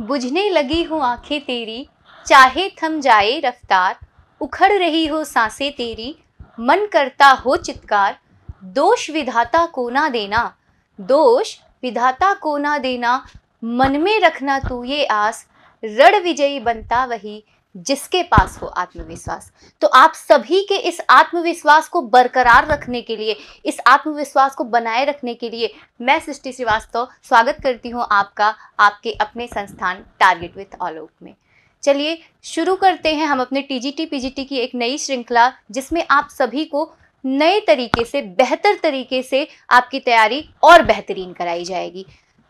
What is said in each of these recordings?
बुझने लगी हो आंखें तेरी चाहे थम जाए रफ्तार उखड़ रही हो सांसें तेरी मन करता हो चित्कार दोष विधाता को ना देना दोष विधाता को ना देना मन में रखना तू ये आस रण विजयी बनता वही जिसके पास हो आत्मविश्वास तो आप सभी के इस आत्मविश्वास को बरकरार रखने के लिए इस आत्मविश्वास को बनाए रखने के लिए मैं सृष्टि श्रीवास्तव स्वागत करती हूँ आपका आपके अपने संस्थान टारगेट विथ ऑलोक में चलिए शुरू करते हैं हम अपने T G T P G T की एक नई श्रृंखला जिसमें आप सभी को नए तरीके से बेहतर तरीके से आपकी तैयारी और बेहतरीन कराई जाएगी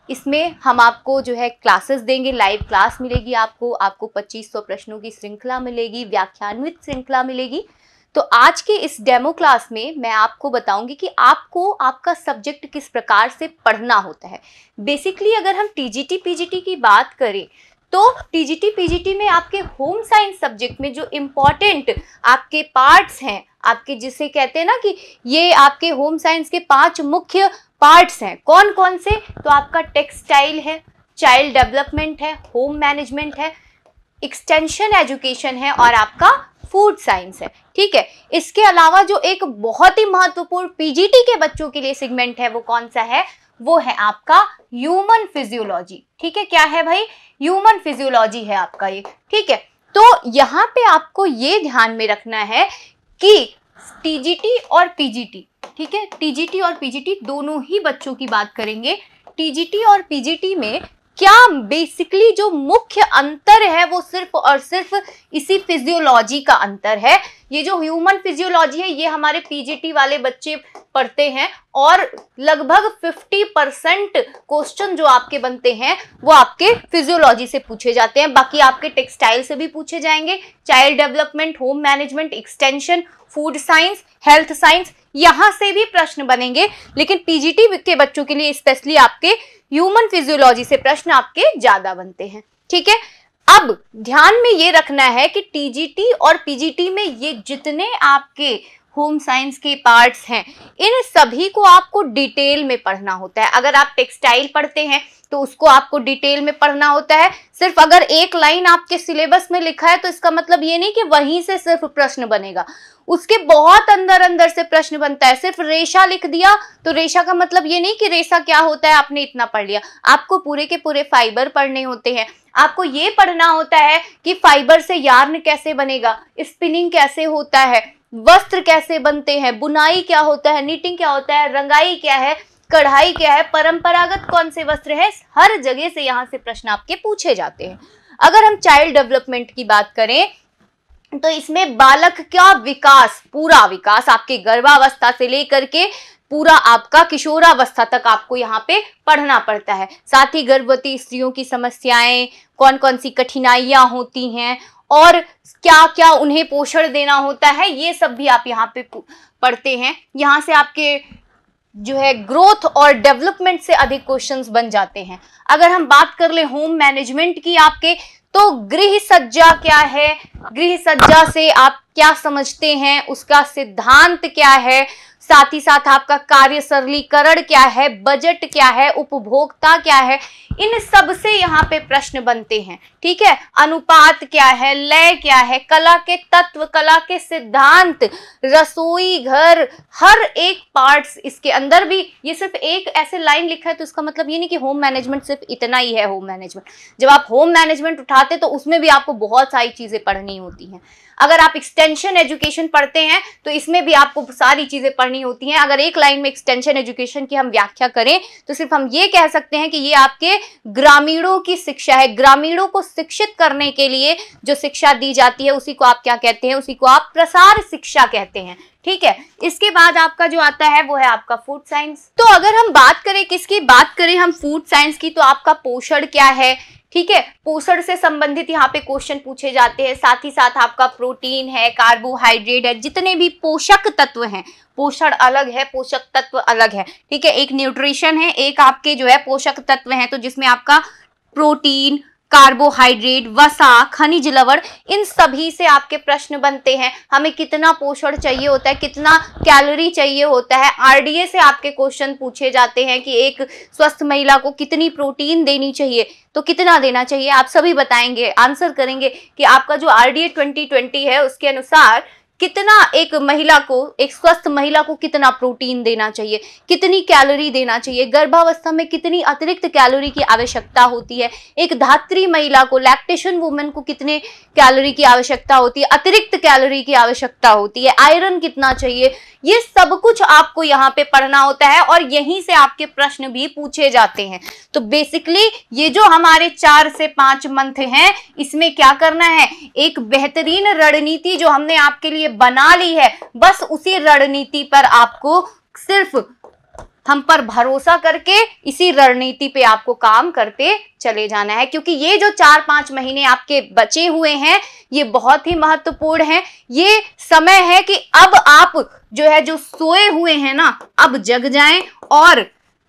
इसमें हम आपको जो है क्लासेस देंगे लाइव क्लास मिलेगी आपको आपको 2500 प्रश्नों की श्रृंखला मिलेगी व्याख्यान्वित श्रृंखला मिलेगी तो आज के इस डेमो क्लास में मैं आपको बताऊंगी कि आपको आपका सब्जेक्ट किस प्रकार से पढ़ना होता है बेसिकली अगर हम टीजीटी पीजीटी की बात करें तो टीजीटी पीजीटी में आपके होम साइंस सब्जेक्ट में जो इम्पॉर्टेंट आपके पार्ट्स हैं आपके जिसे कहते हैं ना कि ये आपके होम साइंस के पांच मुख्य पार्ट्स हैं कौन कौन से तो आपका टेक्सटाइल है चाइल्ड डेवलपमेंट है होम मैनेजमेंट है एक्सटेंशन एजुकेशन है और आपका फूड साइंस है ठीक है इसके अलावा जो एक बहुत ही महत्वपूर्ण पीजीटी के बच्चों के लिए सेगमेंट है वो कौन सा है वो है आपका ह्यूमन फिजियोलॉजी ठीक है क्या है भाई ह्यूमन फिजियोलॉजी है आपका ये ठीक है तो यहाँ पे आपको ये ध्यान में रखना है कि टीजीटी और पीजीटी ठीक है टीजीटी और पीजीटी दोनों ही बच्चों की बात करेंगे टीजीटी और पीजीटी में क्या बेसिकली जो मुख्य अंतर है वो सिर्फ और सिर्फ इसी फिजियोलॉजी का अंतर है ये जो ह्यूमन फिजियोलॉजी है ये हमारे पीजीटी वाले बच्चे पढ़ते हैं और लगभग 50 परसेंट क्वेश्चन जो आपके बनते हैं वो आपके फिजियोलॉजी से पूछे जाते हैं बाकी आपके टेक्सटाइल से भी पूछे जाएंगे child development home management extension food science health science यहाँ से भी प्रश्न बनेंगे लेकिन पीजीटी के बच्चों के लिए स्पेशली आपके ह्यूमन फिजियोलॉजी से प्रश्न आपके ज्यादा बनते हैं ठीक है अब ध्यान में ये रखना है कि टीजीटी और पीजीटी में ये जितने आपके होम साइंस के पार्ट्स हैं इन सभी को आपको डिटेल में पढ़ना होता है अगर आप टेक्सटाइल पढ़ते हैं तो उसको आपको डिटेल में पढ़ना होता है सिर्फ अगर एक लाइन आपके सिलेबस में लिखा है तो इसका मतलब ये नहीं कि वहीं से सिर्फ प्रश्न बनेगा उसके बहुत अंदर अंदर से प्रश्न बनता है सिर्फ रेशा लिख दिया तो रेशा का मतलब ये नहीं कि रेशा क्या होता है आपने इतना पढ़ लिया आपको पूरे के पूरे फाइबर पढ़ने होते हैं आपको ये पढ़ना होता है कि फाइबर से यार्न कैसे बनेगा स्पिनिंग कैसे होता है वस्त्र कैसे बनते हैं बुनाई क्या होता है नीटिंग क्या होता है रंगाई क्या है कढ़ाई क्या है परंपरागत कौन से वस्त्र है हर जगह से यहाँ से प्रश्न आपके पूछे जाते हैं अगर हम चाइल्ड डेवलपमेंट की बात करें तो इसमें बालक का विकास पूरा विकास आपके गर्भावस्था से लेकर के पूरा आपका किशोरावस्था तक आपको यहाँ पे पढ़ना पड़ता है साथ ही गर्भवती स्त्रियों की समस्याएं कौन कौन सी कठिनाइयां होती हैं और क्या क्या उन्हें पोषण देना होता है ये सब भी आप यहाँ पे पढ़ते हैं यहाँ से आपके जो है ग्रोथ और डेवलपमेंट से अधिक क्वेश्चंस बन जाते हैं अगर हम बात कर ले होम मैनेजमेंट की आपके तो गृह सज्जा क्या है गृह सज्जा से आप क्या समझते हैं उसका सिद्धांत क्या है साथ ही साथ आपका कार्य सरलीकरण क्या है बजट क्या है उपभोक्ता क्या है इन सब से यहाँ पे प्रश्न बनते हैं ठीक है अनुपात क्या है लय क्या है कला के तत्व कला के सिद्धांत रसोई घर हर एक पार्ट्स इसके अंदर भी ये सिर्फ एक ऐसे लाइन लिखा है तो इसका मतलब ये नहीं कि होम मैनेजमेंट सिर्फ इतना ही है होम मैनेजमेंट जब आप होम मैनेजमेंट उठाते तो उसमें भी आपको बहुत सारी चीजें पढ़नी होती हैं अगर आप एक्सटेंशन एजुकेशन पढ़ते हैं तो इसमें भी आपको सारी चीज़ें पढ़नी होती हैं अगर एक लाइन में एक्सटेंशन एजुकेशन की हम व्याख्या करें तो सिर्फ हम ये कह सकते हैं कि ये आपके ग्रामीणों की शिक्षा है ग्रामीणों को शिक्षित करने के लिए जो शिक्षा दी जाती है उसी को आप क्या कहते हैं उसी को आप प्रसार शिक्षा कहते हैं ठीक है इसके बाद आपका जो आता है वो है आपका फूड साइंस तो अगर हम बात करें किसकी बात करें हम फूड साइंस की तो आपका पोषण क्या है ठीक है पोषण से संबंधित यहाँ पे क्वेश्चन पूछे जाते हैं साथ ही साथ आपका प्रोटीन है कार्बोहाइड्रेट है जितने भी पोषक तत्व हैं पोषण अलग है पोषक तत्व अलग है ठीक है एक न्यूट्रिशन है एक आपके जो है पोषक तत्व है तो जिसमें आपका प्रोटीन कार्बोहाइड्रेट वसा खनिज लवण इन सभी से आपके प्रश्न बनते हैं हमें कितना पोषण चाहिए होता है कितना कैलोरी चाहिए होता है आरडीए से आपके क्वेश्चन पूछे जाते हैं कि एक स्वस्थ महिला को कितनी प्रोटीन देनी चाहिए तो कितना देना चाहिए आप सभी बताएंगे आंसर करेंगे कि आपका जो आरडीए 2020 है उसके अनुसार कितना एक महिला को एक स्वस्थ महिला को कितना प्रोटीन देना चाहिए कितनी कैलोरी देना चाहिए गर्भावस्था में कितनी अतिरिक्त कैलोरी की आवश्यकता होती है एक धात्री महिला को लैक्टेशन वुमेन को कितने कैलोरी की आवश्यकता होती है अतिरिक्त कैलोरी की आवश्यकता होती है आयरन कितना चाहिए ये सब कुछ आपको यहाँ पे पढ़ना होता है और यहीं से आपके प्रश्न भी पूछे जाते हैं तो बेसिकली ये जो हमारे चार से पांच मंथ हैं इसमें क्या करना है एक बेहतरीन रणनीति जो हमने आपके लिए लिए बना ली है बस उसी रणनीति पर आपको सिर्फ हम पर भरोसा करके इसी रणनीति पे आपको काम करते चले जाना है क्योंकि ये जो चार पांच महीने आपके बचे हुए हैं ये बहुत ही महत्वपूर्ण है ये समय है कि अब आप जो है जो सोए हुए हैं ना अब जग जाएं और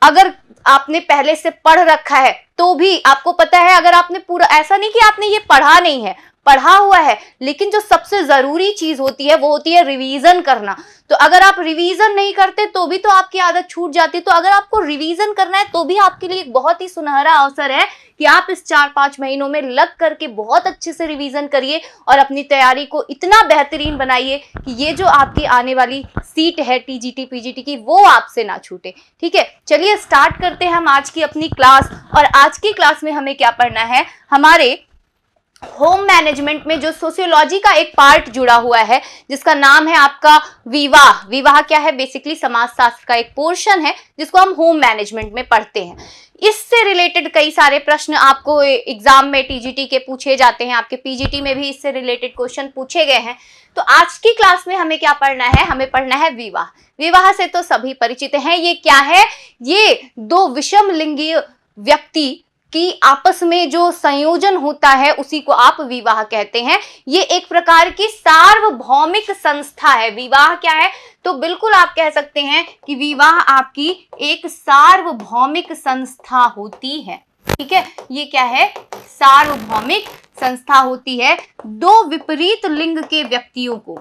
अगर आपने पहले से पढ़ रखा है तो भी आपको पता है अगर आपने पूरा ऐसा नहीं कि आपने ये पढ़ा नहीं है पढ़ा हुआ है लेकिन जो सबसे ज़रूरी चीज़ होती है वो होती है रिवीजन करना तो अगर आप रिवीजन नहीं करते तो भी तो आपकी आदत छूट जाती तो अगर आपको रिवीजन करना है तो भी आपके लिए एक बहुत ही सुनहरा अवसर है कि आप इस चार पाँच महीनों में लग करके बहुत अच्छे से रिवीजन करिए और अपनी तैयारी को इतना बेहतरीन बनाइए कि ये जो आपकी आने वाली सीट है टीजीटी पीजीटी की वो आपसे ना छूटे ठीक है चलिए स्टार्ट करते हैं हम आज की अपनी क्लास और आज की क्लास में हमें क्या पढ़ना है हमारे होम मैनेजमेंट में जो सोशियोलॉजी का एक पार्ट जुड़ा हुआ है जिसका नाम है आपका विवाह विवाह क्या है बेसिकली समाजशास्त्र का एक पोर्शन है जिसको हम होम मैनेजमेंट में पढ़ते हैं इससे रिलेटेड कई सारे प्रश्न आपको एग्जाम में टीजीटी के पूछे जाते हैं आपके पीजीटी में भी इससे रिलेटेड क्वेश्चन पूछे गए हैं तो आज की क्लास में हमें क्या पढ़ना है हमें पढ़ना है विवाह विवाह से तो सभी परिचित हैं ये क्या है ये दो विषम लिंगी व्यक्ति कि आपस में जो संयोजन होता है उसी को आप विवाह कहते हैं ये एक प्रकार की सार्वभौमिक संस्था है विवाह क्या है तो बिल्कुल आप कह सकते हैं कि विवाह आपकी एक सार्वभौमिक संस्था होती है ठीक है ये क्या है सार्वभौमिक संस्था होती है दो विपरीत लिंग के व्यक्तियों को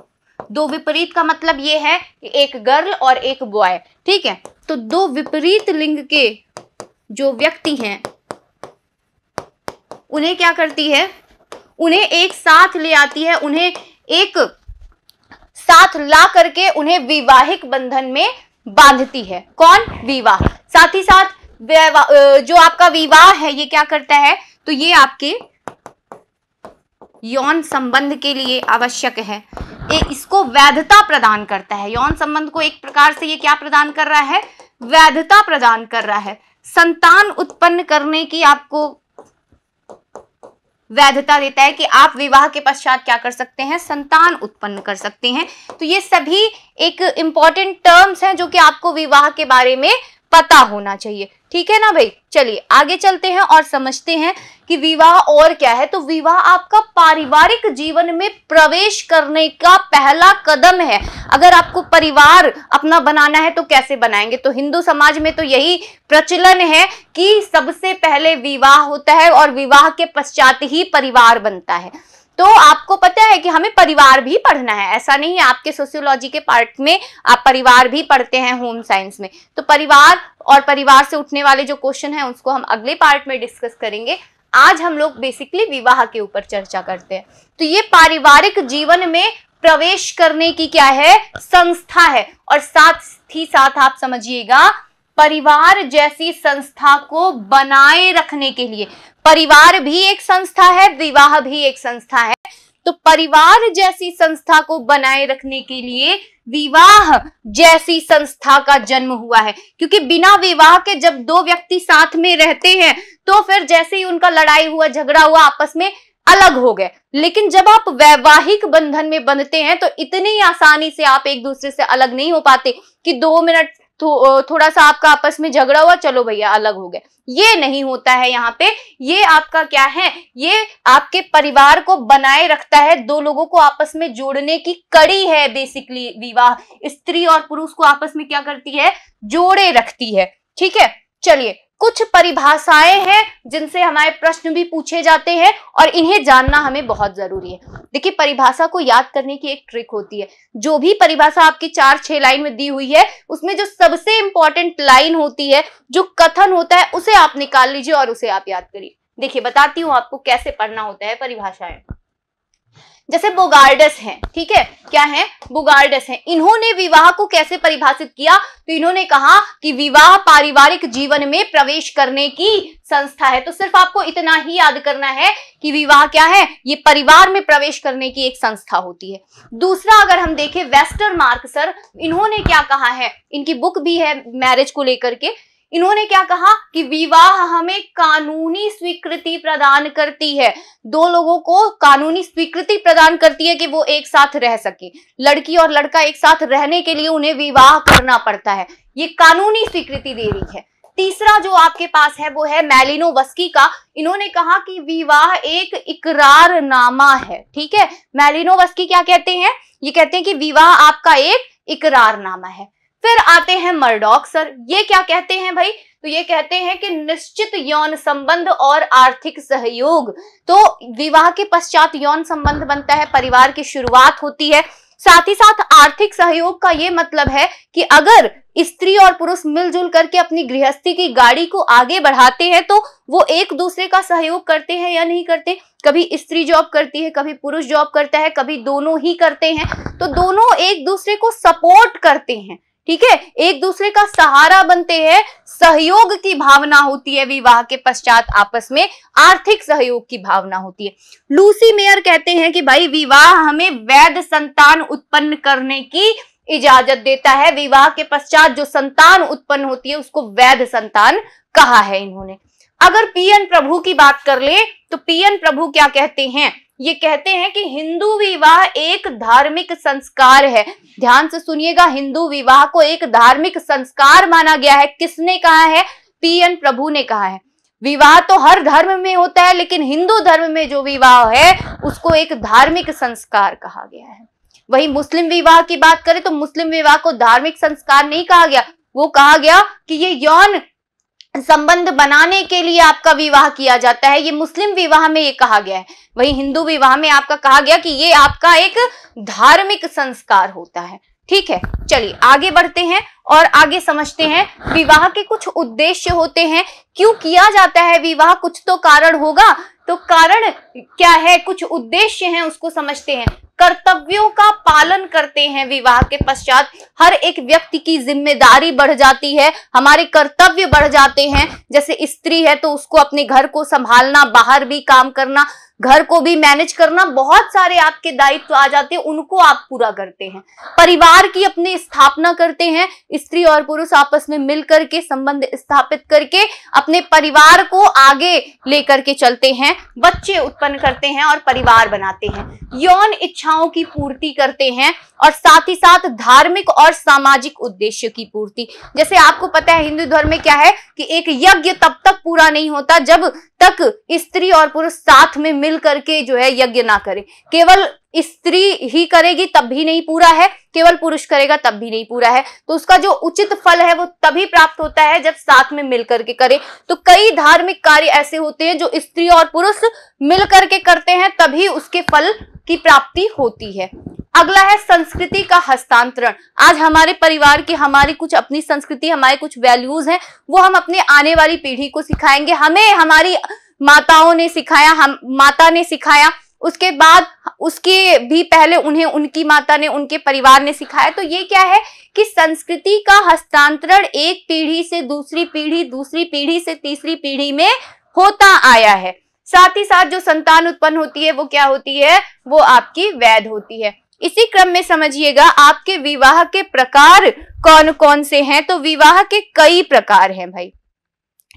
दो विपरीत का मतलब ये है एक गर्ल और एक बॉय ठीक है तो दो विपरीत लिंग के जो व्यक्ति हैं उन्हें क्या करती है उन्हें एक साथ ले आती है उन्हें एक साथ ला करके उन्हें विवाहिक बंधन में बांधती है कौन विवाह साथ ही साथ जो आपका विवाह है ये क्या करता है तो ये आपके यौन संबंध के लिए आवश्यक है इसको वैधता प्रदान करता है यौन संबंध को एक प्रकार से ये क्या प्रदान कर रहा है वैधता प्रदान कर रहा है संतान उत्पन्न करने की आपको वैधता देता है कि आप विवाह के पश्चात क्या कर सकते हैं संतान उत्पन्न कर सकते हैं तो ये सभी एक इंपॉर्टेंट टर्म्स हैं जो कि आपको विवाह के बारे में पता होना चाहिए ठीक है ना भाई चलिए आगे चलते हैं और समझते हैं कि विवाह और क्या है तो विवाह आपका पारिवारिक जीवन में प्रवेश करने का पहला कदम है अगर आपको परिवार अपना बनाना है तो कैसे बनाएंगे तो हिंदू समाज में तो यही प्रचलन है कि सबसे पहले विवाह होता है और विवाह के पश्चात ही परिवार बनता है तो आपको पता है कि हमें परिवार भी पढ़ना है ऐसा नहीं है आपके सोशियोलॉजी के पार्ट में आप परिवार भी पढ़ते हैं होम साइंस में तो परिवार और परिवार से उठने वाले जो क्वेश्चन है उसको हम अगले पार्ट में डिस्कस करेंगे आज हम लोग बेसिकली विवाह के ऊपर चर्चा करते हैं तो ये पारिवारिक जीवन में प्रवेश करने की क्या है संस्था है और साथ ही साथ आप समझिएगा परिवार जैसी संस्था को बनाए रखने के लिए परिवार भी एक संस्था है विवाह भी एक संस्था है तो परिवार जैसी संस्था को बनाए रखने के लिए विवाह जैसी संस्था का जन्म हुआ है क्योंकि बिना विवाह के जब दो व्यक्ति साथ में रहते हैं तो फिर जैसे ही उनका लड़ाई हुआ झगड़ा हुआ आपस में अलग हो गए लेकिन जब आप वैवाहिक बंधन में बंधते हैं तो इतनी आसानी से आप एक दूसरे से अलग नहीं हो पाते कि दो मिनट थो, तो, थोड़ा सा आपका आपस में झगड़ा हुआ चलो भैया अलग हो गए ये नहीं होता है यहाँ पे ये आपका क्या है ये आपके परिवार को बनाए रखता है दो लोगों को आपस में जोड़ने की कड़ी है बेसिकली विवाह स्त्री और पुरुष को आपस में क्या करती है जोड़े रखती है ठीक है चलिए कुछ परिभाषाएं हैं जिनसे हमारे प्रश्न भी पूछे जाते हैं और इन्हें जानना हमें बहुत जरूरी है देखिए परिभाषा को याद करने की एक ट्रिक होती है जो भी परिभाषा आपकी चार छह लाइन में दी हुई है उसमें जो सबसे इंपॉर्टेंट लाइन होती है जो कथन होता है उसे आप निकाल लीजिए और उसे आप याद करिए देखिए बताती हूँ आपको कैसे पढ़ना होता है परिभाषाएं जैसे बोगार्डस हैं ठीक है क्या है बोगार्डस हैं इन्होंने विवाह को कैसे परिभाषित किया तो इन्होंने कहा कि विवाह पारिवारिक जीवन में प्रवेश करने की संस्था है तो सिर्फ आपको इतना ही याद करना है कि विवाह क्या है ये परिवार में प्रवेश करने की एक संस्था होती है दूसरा अगर हम देखें वेस्टर्न मार्क सर इन्होंने क्या कहा है इनकी बुक भी है मैरिज को लेकर के इन्होंने क्या कहा कि विवाह हमें कानूनी स्वीकृति प्रदान करती है दो लोगों को कानूनी स्वीकृति प्रदान करती है कि वो एक साथ रह सके लड़की और लड़का एक साथ रहने के लिए उन्हें विवाह करना पड़ता है ये कानूनी स्वीकृति दे रही है तीसरा जो आपके पास है वो है मैलिनो वस्की का इन्होंने कहा कि विवाह एक इकरारनामा है ठीक है मैलिनो वस्की क्या कहते हैं ये कहते हैं कि विवाह आपका एक इकरारनामा है फिर आते हैं मर्डॉक सर ये क्या कहते हैं भाई तो ये कहते हैं कि निश्चित यौन संबंध और आर्थिक सहयोग तो विवाह के पश्चात यौन संबंध बनता है परिवार की शुरुआत होती है साथ ही साथ आर्थिक सहयोग का ये मतलब है कि अगर स्त्री और पुरुष मिलजुल करके अपनी गृहस्थी की गाड़ी को आगे बढ़ाते हैं तो वो एक दूसरे का सहयोग करते हैं या नहीं करते कभी स्त्री जॉब करती है कभी पुरुष जॉब करता है कभी दोनों ही करते हैं तो दोनों एक दूसरे को सपोर्ट करते हैं ठीक है एक दूसरे का सहारा बनते हैं सहयोग की भावना होती है विवाह के पश्चात आपस में आर्थिक सहयोग की भावना होती है लूसी मेयर कहते हैं कि भाई विवाह हमें वैध संतान उत्पन्न करने की इजाजत देता है विवाह के पश्चात जो संतान उत्पन्न होती है उसको वैध संतान कहा है इन्होंने अगर पीएन प्रभु की बात कर ले तो पीएन प्रभु क्या कहते हैं ये कहते हैं कि हिंदू विवाह एक धार्मिक संस्कार है ध्यान से सुनिएगा हिंदू विवाह को एक धार्मिक संस्कार माना गया है किसने कहा है पीएन प्रभु ने कहा है विवाह तो हर धर्म में होता है लेकिन हिंदू धर्म में जो विवाह है उसको एक धार्मिक संस्कार कहा गया है वही मुस्लिम विवाह की बात करें तो मुस्लिम विवाह को धार्मिक संस्कार नहीं कहा गया वो कहा गया कि ये यौन संबंध बनाने के लिए आपका विवाह किया जाता है ये मुस्लिम विवाह में ये कहा गया है वही हिंदू विवाह में आपका कहा गया कि ये आपका एक धार्मिक संस्कार होता है ठीक है चलिए आगे बढ़ते हैं और आगे समझते हैं विवाह के कुछ उद्देश्य होते हैं क्यों किया जाता है विवाह कुछ तो कारण होगा तो कारण क्या है कुछ उद्देश्य हैं उसको समझते हैं कर्तव्यों का पालन करते हैं विवाह के पश्चात हर एक व्यक्ति की जिम्मेदारी बढ़ जाती है हमारे कर्तव्य बढ़ जाते हैं जैसे स्त्री है तो उसको अपने घर को संभालना बाहर भी काम करना घर को भी मैनेज करना बहुत सारे आपके दायित्व आ जाते हैं उनको आप पूरा करते हैं परिवार की अपनी स्थापना करते हैं स्त्री और पुरुष आपस में मिल करके संबंध स्थापित करके अपने परिवार को आगे लेकर के चलते हैं बच्चे उत्पन्न उत्पन्न करते हैं और परिवार बनाते हैं यौन इच्छाओं की पूर्ति करते हैं और साथ ही साथ धार्मिक और सामाजिक उद्देश्य की पूर्ति जैसे आपको पता है हिंदू धर्म में क्या है कि एक यज्ञ तब तक पूरा नहीं होता जब तक स्त्री और पुरुष साथ में मिल करके जो है यज्ञ ना करें केवल स्त्री ही करेगी तब भी नहीं पूरा है केवल पुरुष करेगा तब भी नहीं पूरा है तो उसका जो उचित फल है वो तभी प्राप्त होता है जब साथ में मिलकर के करे तो कई धार्मिक कार्य ऐसे होते हैं जो स्त्री और पुरुष मिलकर के करते हैं तभी उसके फल की प्राप्ति होती है अगला है संस्कृति का हस्तांतरण आज हमारे परिवार की हमारी कुछ अपनी संस्कृति हमारे कुछ वैल्यूज हैं वो हम अपने आने वाली पीढ़ी को सिखाएंगे हमें हमारी माताओं ने सिखाया हम माता ने सिखाया उसके बाद उसके भी पहले उन्हें उनकी माता ने उनके परिवार ने सिखाया तो ये क्या है कि संस्कृति का हस्तांतरण एक पीढ़ी से दूसरी पीढ़ी दूसरी पीढ़ी से तीसरी पीढ़ी में होता आया है साथ ही साथ जो संतान उत्पन्न होती है वो क्या होती है वो आपकी वैध होती है इसी क्रम में समझिएगा आपके विवाह के प्रकार कौन कौन से हैं तो विवाह के कई प्रकार हैं भाई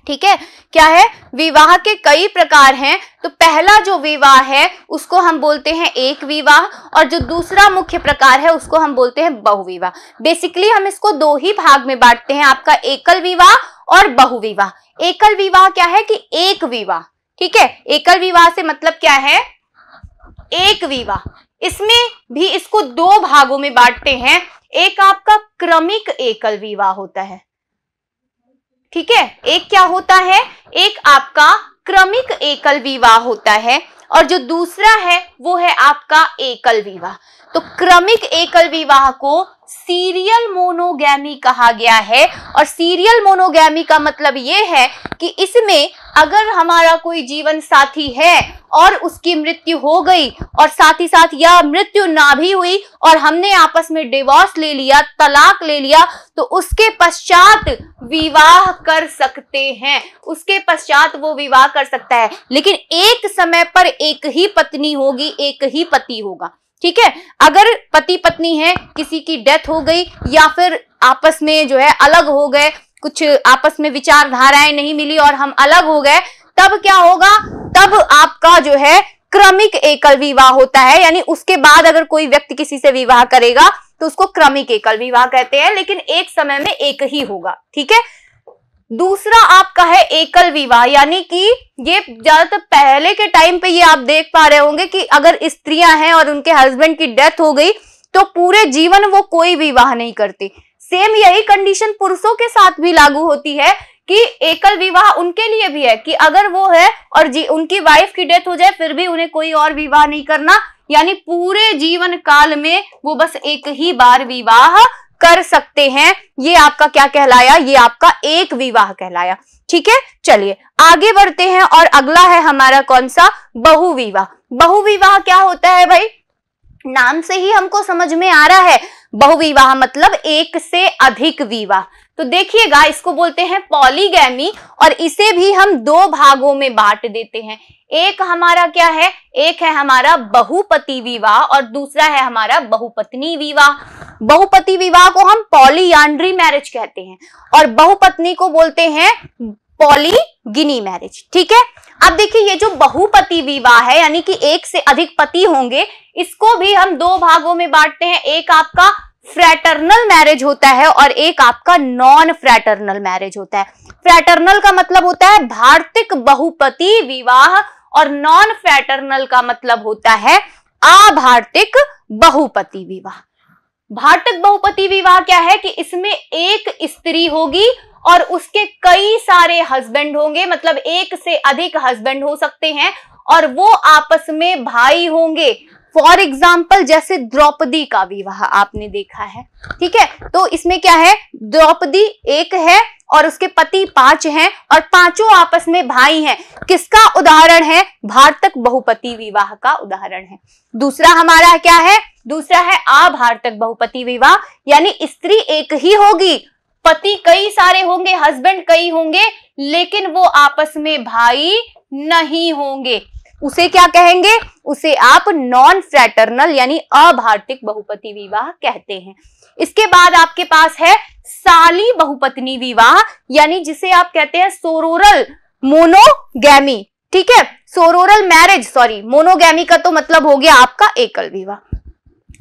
ठीक है क्या है विवाह के कई प्रकार हैं तो पहला जो विवाह है उसको हम बोलते हैं एक विवाह और जो दूसरा मुख्य प्रकार है उसको हम बोलते हैं बहुविवाह बेसिकली हम इसको दो ही भाग में बांटते हैं आपका एकल विवाह और बहुविवाह एकल विवाह क्या है कि एक विवाह ठीक है एकल विवाह से मतलब क्या है एक विवाह इसमें भी इसको दो भागों में बांटते हैं एक आपका क्रमिक एकल विवाह होता है ठीक है एक क्या होता है एक आपका क्रमिक एकल विवाह होता है और जो दूसरा है वो है आपका एकल विवाह तो क्रमिक एकल विवाह को सीरियल मोनोगैमी कहा गया है और सीरियल मोनोगैमी का मतलब यह है कि इसमें अगर हमारा कोई जीवन साथी है और उसकी मृत्यु हो गई और साथ ही साथ यह मृत्यु ना भी हुई और हमने आपस में डिवोर्स ले लिया तलाक ले लिया तो उसके पश्चात विवाह कर सकते हैं उसके पश्चात वो विवाह कर सकता है लेकिन एक समय पर एक ही पत्नी होगी एक ही पति होगा ठीक है अगर पति पत्नी है किसी की डेथ हो गई या फिर आपस में जो है अलग हो गए कुछ आपस में विचारधाराएं नहीं मिली और हम अलग हो गए तब क्या होगा तब आपका जो है क्रमिक एकल विवाह होता है यानी उसके बाद अगर कोई व्यक्ति किसी से विवाह करेगा तो उसको क्रमिक एकल विवाह कहते हैं लेकिन एक समय में एक ही होगा ठीक है दूसरा आपका है एकल विवाह यानी कि ये ज्यादातर पहले के टाइम पे ये आप देख पा रहे होंगे कि अगर स्त्रियां हैं और उनके हस्बैंड की डेथ हो गई तो पूरे जीवन वो कोई विवाह नहीं करती सेम यही कंडीशन पुरुषों के साथ भी लागू होती है कि एकल विवाह उनके लिए भी है कि अगर वो है और जी उनकी वाइफ की डेथ हो जाए फिर भी उन्हें कोई और विवाह नहीं करना यानी पूरे जीवन काल में वो बस एक ही बार विवाह कर सकते हैं ये आपका क्या कहलाया ये आपका एक विवाह कहलाया ठीक है चलिए आगे बढ़ते हैं और अगला है हमारा कौन सा बहुविवाह बहुविवाह क्या होता है भाई नाम से ही हमको समझ में आ रहा है बहुविवाह मतलब एक से अधिक विवाह तो देखिएगा इसको बोलते हैं पॉलीगैमी और इसे भी हम दो भागों में बांट देते हैं एक हमारा क्या है एक है हमारा बहुपति विवाह और दूसरा है हमारा बहुपत्नी विवाह बहुपति विवाह को हम पॉलीआंड्री मैरिज कहते हैं और बहुपत्नी को बोलते हैं पॉलीगिनी मैरिज ठीक है अब देखिए ये जो बहुपति विवाह है यानी कि एक से अधिक पति होंगे इसको भी हम दो भागों में बांटते हैं एक आपका फ्रैटर्नल मैरिज होता है और एक आपका नॉन फ्रैटर्नल मैरिज होता है फ्रैटर्नल का मतलब होता है भारतीय बहुपति विवाह और नॉन फ्रैटर्नल का मतलब होता है आभार्तिक बहुपति विवाह भाटक बहुपति विवाह क्या है कि इसमें एक स्त्री होगी और उसके कई सारे हस्बैंड होंगे मतलब एक से अधिक हस्बैंड हो सकते हैं और वो आपस में भाई होंगे फॉर एग्जाम्पल जैसे द्रौपदी का विवाह आपने देखा है ठीक है तो इसमें क्या है द्रौपदी एक है और उसके पति पांच हैं और पांचों आपस में भाई हैं किसका उदाहरण है भारतक बहुपति विवाह का उदाहरण है दूसरा हमारा क्या है दूसरा है आ भारतक बहुपति विवाह यानी स्त्री एक ही होगी पति कई सारे होंगे हस्बैंड कई होंगे लेकिन वो आपस में भाई नहीं होंगे उसे क्या कहेंगे उसे आप नॉन फ्रैटर्नल यानी अभार्तिक बहुपति विवाह कहते हैं इसके बाद आपके पास है साली बहुपत्नी विवाह यानी जिसे आप कहते हैं सोरोरल मोनोगैमी ठीक है सोरोरल मैरिज सॉरी मोनोगैमी का तो मतलब हो गया आपका एकल विवाह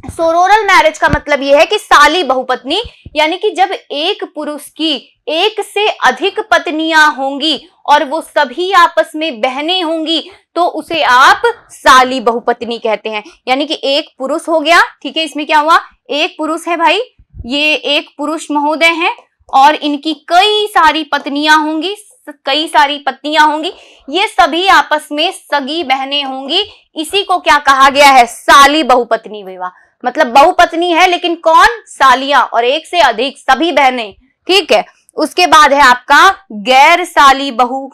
सोरोरल मैरिज का मतलब यह है कि साली बहुपत्नी यानी कि जब एक पुरुष की एक से अधिक पत्नियां होंगी और वो सभी आपस में बहने होंगी तो उसे आप साली बहुपत्नी कहते हैं यानी कि एक पुरुष हो गया ठीक है इसमें क्या हुआ एक पुरुष है भाई ये एक पुरुष महोदय हैं और इनकी कई सारी पत्नियां होंगी कई सारी पत्नियां होंगी ये सभी आपस में सगी बहने होंगी इसी को क्या कहा गया है साली बहुपत्नी विवाह मतलब बहुपत्नी है लेकिन कौन सालियां और एक से अधिक सभी बहनें ठीक है उसके बाद है आपका गैर साली बहु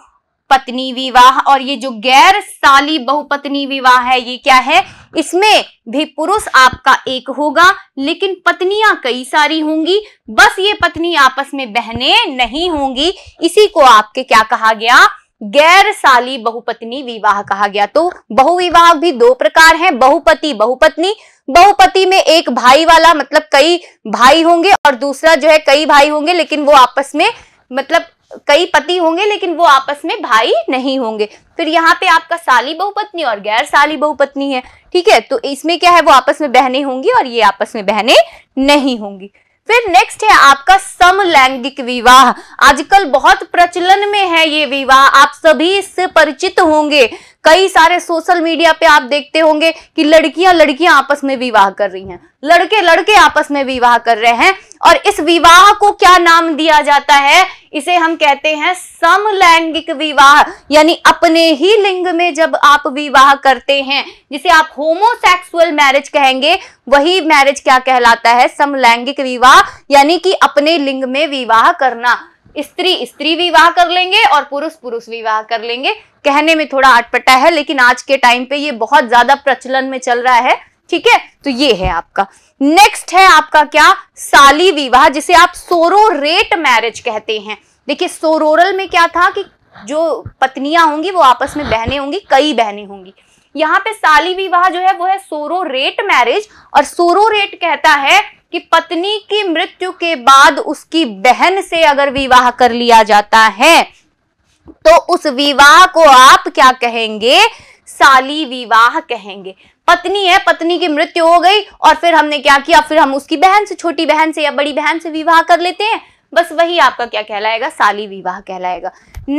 पत्नी विवाह और ये जो गैर साली बहुपत्नी विवाह है ये क्या है इसमें भी पुरुष आपका एक होगा लेकिन पत्नियां कई सारी होंगी बस ये पत्नी आपस में बहने नहीं होंगी इसी को आपके क्या कहा गया गैर साली बहुपत्नी विवाह कहा गया तो बहुविवाह भी दो प्रकार हैं बहुपति बहुपत्नी बहुपति में एक भाई वाला मतलब कई भाई होंगे और दूसरा जो है कई भाई होंगे लेकिन वो आपस में मतलब कई पति होंगे लेकिन वो आपस में भाई नहीं होंगे फिर यहाँ पे आपका साली बहुपत्नी और गैर साली बहुपत्नी है ठीक है तो इसमें क्या है वो आपस में बहने होंगी और ये आपस में बहने नहीं होंगी फिर नेक्स्ट है आपका समलैंगिक विवाह आजकल बहुत प्रचलन में है ये विवाह आप सभी इससे परिचित होंगे कई सारे सोशल मीडिया पे आप देखते होंगे कि लड़कियां लड़कियां आपस में विवाह कर रही हैं लड़के लड़के आपस में विवाह कर रहे हैं और इस विवाह को क्या नाम दिया जाता है इसे हम कहते हैं समलैंगिक विवाह यानी अपने ही लिंग में जब आप विवाह करते हैं जिसे आप होमोसेक्सुअल मैरिज कहेंगे वही मैरिज क्या कहलाता है समलैंगिक विवाह यानी कि अपने लिंग में विवाह करना स्त्री स्त्री विवाह कर लेंगे और पुरुष पुरुष विवाह कर लेंगे कहने में थोड़ा अटपटा है लेकिन आज के टाइम पे ये बहुत ज्यादा प्रचलन में चल रहा है ठीक है तो ये है आपका नेक्स्ट है आपका क्या साली विवाह जिसे आप सोरो रेट मैरिज कहते हैं देखिए सोरोरल में क्या था कि जो पत्नियां होंगी वो आपस में बहने होंगी कई बहने होंगी यहाँ पे साली विवाह जो है वो है सोरो रेट मैरिज और सोरो रेट कहता है कि पत्नी की मृत्यु के बाद उसकी बहन से अगर विवाह कर लिया जाता है तो उस विवाह को आप क्या कहेंगे साली विवाह कहेंगे पत्नी है पत्नी की मृत्यु हो गई और फिर हमने क्या किया फिर हम उसकी बहन से छोटी बहन से या बड़ी बहन से विवाह कर लेते हैं बस वही आपका क्या कहलाएगा साली विवाह कहलाएगा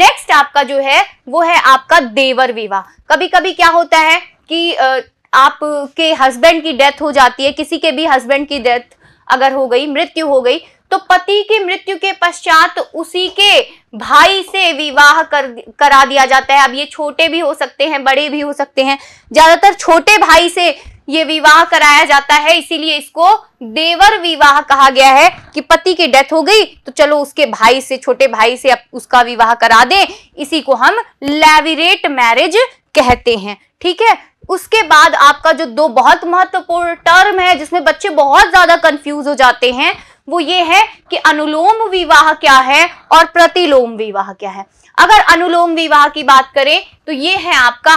नेक्स्ट आपका जो है वो है आपका देवर विवाह कभी कभी क्या होता है कि आपके हस्बैंड की डेथ हो जाती है किसी के भी हस्बैंड की डेथ अगर हो गई मृत्यु हो गई तो पति की मृत्यु के पश्चात उसी के भाई से विवाह कर करा दिया जाता है अब ये छोटे भी हो सकते हैं बड़े भी हो सकते हैं ज्यादातर छोटे भाई से ये विवाह कराया जाता है इसीलिए इसको देवर विवाह कहा गया है कि पति की डेथ हो गई तो चलो उसके भाई से छोटे भाई से अब उसका विवाह करा दें इसी को हम लेविरेट मैरिज कहते हैं ठीक है उसके बाद आपका जो दो बहुत महत्वपूर्ण टर्म है जिसमें बच्चे बहुत ज्यादा कंफ्यूज हो जाते हैं वो ये है कि अनुलोम विवाह क्या है और प्रतिलोम विवाह क्या है अगर अनुलोम विवाह की बात करें तो ये है आपका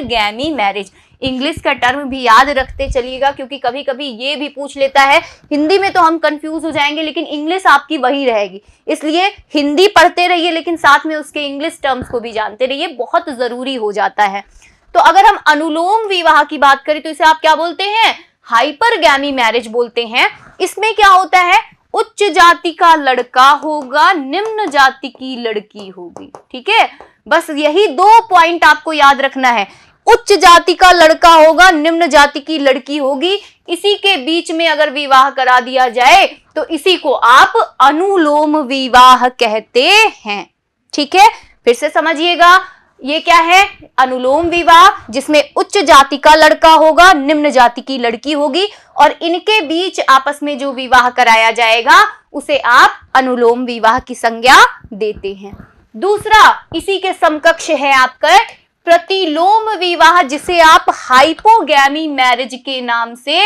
गैमी मैरिज इंग्लिश का टर्म भी याद रखते चलिएगा क्योंकि कभी कभी ये भी पूछ लेता है हिंदी में तो हम कंफ्यूज हो जाएंगे लेकिन इंग्लिश आपकी वही रहेगी इसलिए हिंदी पढ़ते रहिए लेकिन साथ में उसके इंग्लिश टर्म्स को भी जानते रहिए बहुत ज़रूरी हो जाता है तो अगर हम अनुलोम विवाह की बात करें तो इसे आप क्या बोलते हैं हाइपरगैमी मैरिज बोलते हैं इसमें क्या होता है उच्च जाति का लड़का होगा निम्न जाति की लड़की होगी ठीक है बस यही दो पॉइंट आपको याद रखना है उच्च जाति का लड़का होगा निम्न जाति की लड़की होगी इसी के बीच में अगर विवाह करा दिया जाए तो इसी को आप अनुलोम विवाह कहते हैं ठीक है फिर से समझिएगा ये क्या है अनुलोम विवाह जिसमें उच्च जाति का लड़का होगा निम्न जाति की लड़की होगी और इनके बीच आपस में जो विवाह कराया जाएगा उसे आप अनुलोम विवाह की संज्ञा देते हैं दूसरा इसी के समकक्ष है आपका प्रतिलोम विवाह जिसे आप हाइपोगैमी मैरिज के नाम से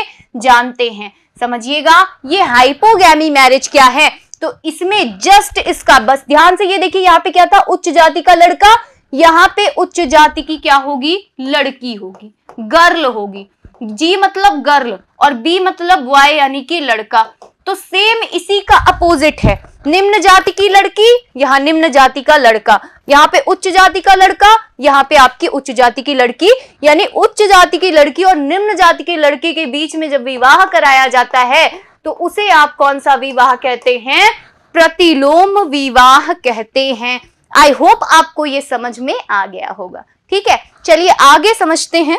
जानते हैं समझिएगा ये हाइपोगैमी मैरिज क्या है तो इसमें जस्ट इसका बस ध्यान से ये देखिए यहाँ पे क्या था उच्च जाति का लड़का यहाँ पे उच्च जाति की क्या होगी लड़की होगी गर्ल होगी जी मतलब गर्ल और बी मतलब वाई यानी कि लड़का तो सेम इसी का अपोजिट है निम्न जाति की लड़की यहाँ निम्न जाति का लड़का यहाँ पे उच्च जाति का लड़का यहाँ पे आपकी उच्च जाति की लड़की यानी उच्च जाति की लड़की और निम्न जाति के लड़के के बीच में जब विवाह कराया जाता है तो उसे आप कौन सा विवाह कहते हैं प्रतिलोम विवाह कहते हैं आई होप आपको ये समझ में आ गया होगा ठीक है चलिए आगे समझते हैं